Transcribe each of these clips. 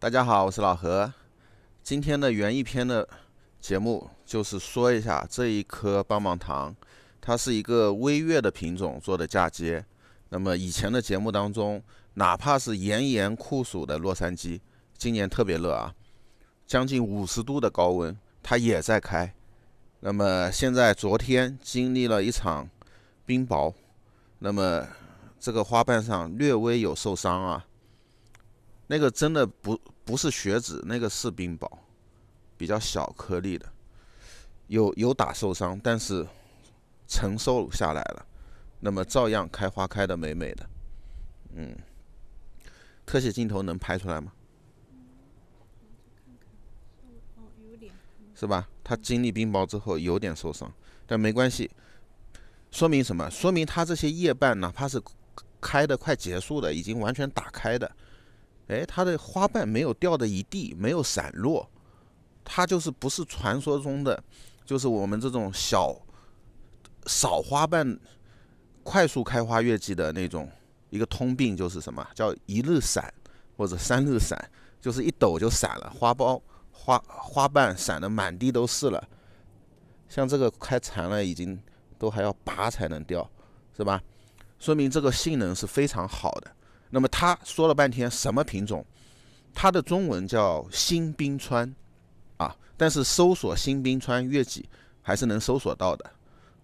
大家好，我是老何。今天的园艺篇的节目就是说一下这一颗棒棒糖，它是一个微月的品种做的嫁接。那么以前的节目当中，哪怕是炎炎酷暑的洛杉矶，今年特别热啊，将近五十度的高温，它也在开。那么现在昨天经历了一场冰雹，那么这个花瓣上略微有受伤啊。那个真的不不是血脂，那个是冰雹，比较小颗粒的。有有打受伤，但是承受下来了，那么照样开花开的美美的。嗯，特写镜头能拍出来吗？是吧？它经历冰雹之后有点受伤，但没关系。说明什么？说明它这些叶瓣哪怕是开的快结束了，已经完全打开的。哎，它的花瓣没有掉的一地，没有散落，它就是不是传说中的，就是我们这种小少花瓣快速开花月季的那种一个通病，就是什么叫一日散或者三日散，就是一抖就散了，花苞花花瓣散的满地都是了。像这个开残了，已经都还要拔才能掉，是吧？说明这个性能是非常好的。那么他说了半天什么品种，它的中文叫新冰川，啊，但是搜索新冰川月季还是能搜索到的。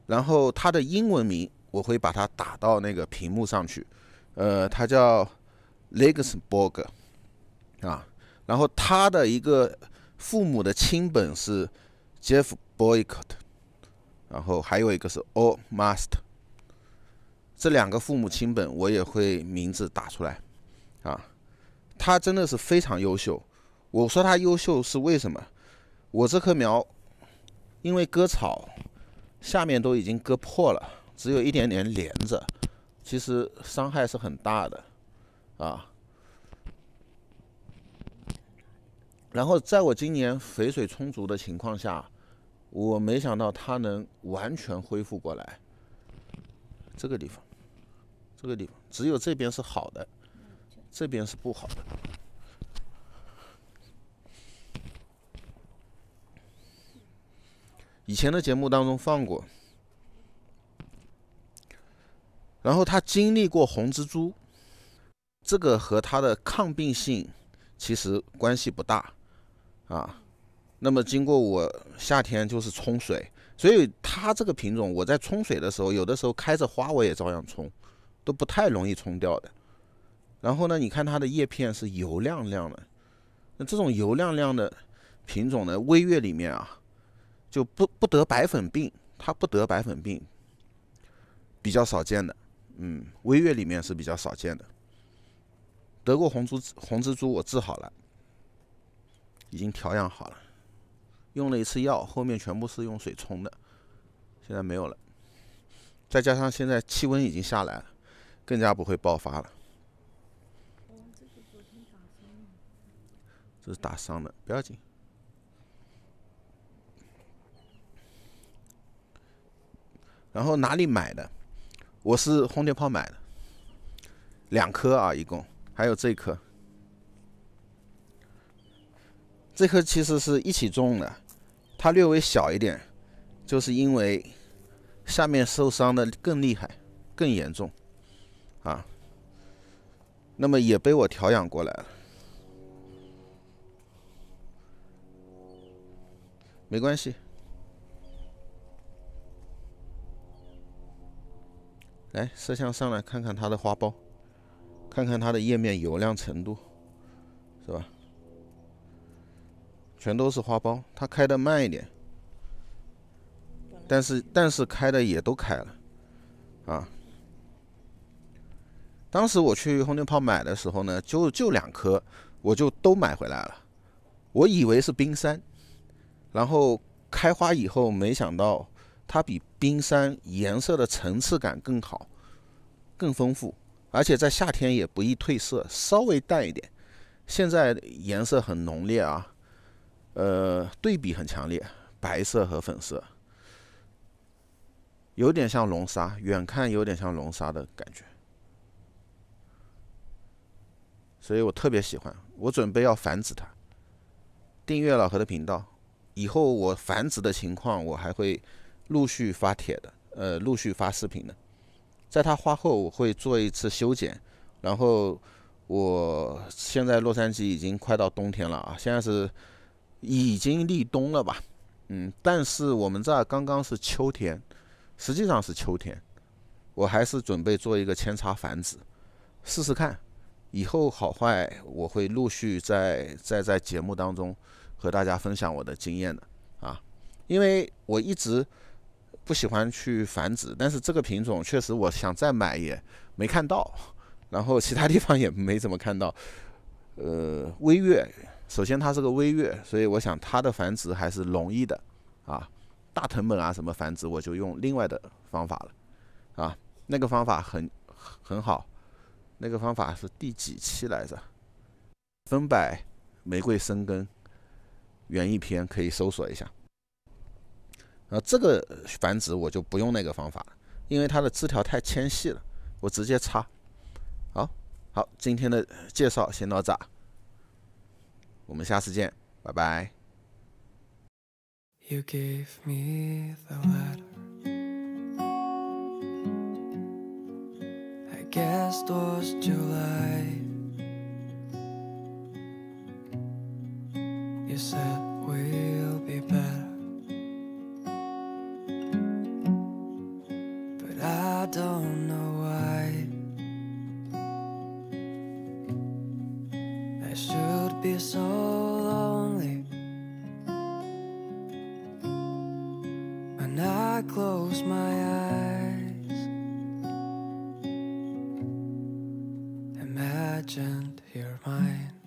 然后它的英文名我会把它打到那个屏幕上去，呃，它叫 l e g s b o r g 啊。然后它的一个父母的亲本是 Jeff Boycott，然后还有一个是 All Master。这两个父母亲本我也会名字打出来，啊，他真的是非常优秀。我说他优秀是为什么？我这棵苗因为割草，下面都已经割破了，只有一点点连着，其实伤害是很大的，啊。然后在我今年肥水充足的情况下，我没想到它能完全恢复过来。这个地方，这个地方只有这边是好的，这边是不好的。以前的节目当中放过，然后它经历过红蜘蛛，这个和它的抗病性其实关系不大啊。那么经过我夏天就是冲水。所以它这个品种，我在冲水的时候，有的时候开着花，我也照样冲，都不太容易冲掉的。然后呢，你看它的叶片是油亮亮的，那这种油亮亮的品种呢，微月里面啊，就不不得白粉病，它不得白粉病，比较少见的。嗯，微月里面是比较少见的。得过红珠红蜘蛛，我治好了，已经调养好了。用了一次药，后面全部是用水冲的，现在没有了。再加上现在气温已经下来了，更加不会爆发了。这是打伤的，不要紧。然后哪里买的？我是轰天炮买的，两颗啊，一共还有这颗。这棵其实是一起种的，它略微小一点，就是因为下面受伤的更厉害、更严重，啊，那么也被我调养过来了，没关系。来，摄像上来看看它的花苞，看看它的叶面油亮程度，是吧？全都是花苞，它开的慢一点，但是但是开的也都开了，啊！当时我去红牛泡买的时候呢，就就两颗，我就都买回来了。我以为是冰山，然后开花以后，没想到它比冰山颜色的层次感更好，更丰富，而且在夏天也不易褪色，稍微淡一点。现在颜色很浓烈啊。呃，对比很强烈，白色和粉色，有点像龙沙，远看有点像龙沙的感觉，所以我特别喜欢。我准备要繁殖它，订阅老何的频道，以后我繁殖的情况我还会陆续发帖的，呃，陆续发视频的。在它花后我会做一次修剪，然后我现在洛杉矶已经快到冬天了啊，现在是。已经立冬了吧，嗯，但是我们这儿刚刚是秋天，实际上是秋天，我还是准备做一个扦插繁殖，试试看，以后好坏我会陆续在在在节目当中和大家分享我的经验的啊，因为我一直不喜欢去繁殖，但是这个品种确实我想再买也没看到，然后其他地方也没怎么看到，呃，微月。首先，它是个微月，所以我想它的繁殖还是容易的，啊，大藤本啊什么繁殖，我就用另外的方法了，啊，那个方法很很好，那个方法是第几期来着？分百玫瑰生根园艺篇可以搜索一下。啊，这个繁殖我就不用那个方法了，因为它的枝条太纤细了，我直接插。好，好，今天的介绍先到这。我们下次见，拜拜。You gave me the letter. I guess it was July. You said we'll be better. But I don't know why. I should be so. legend, hear mine.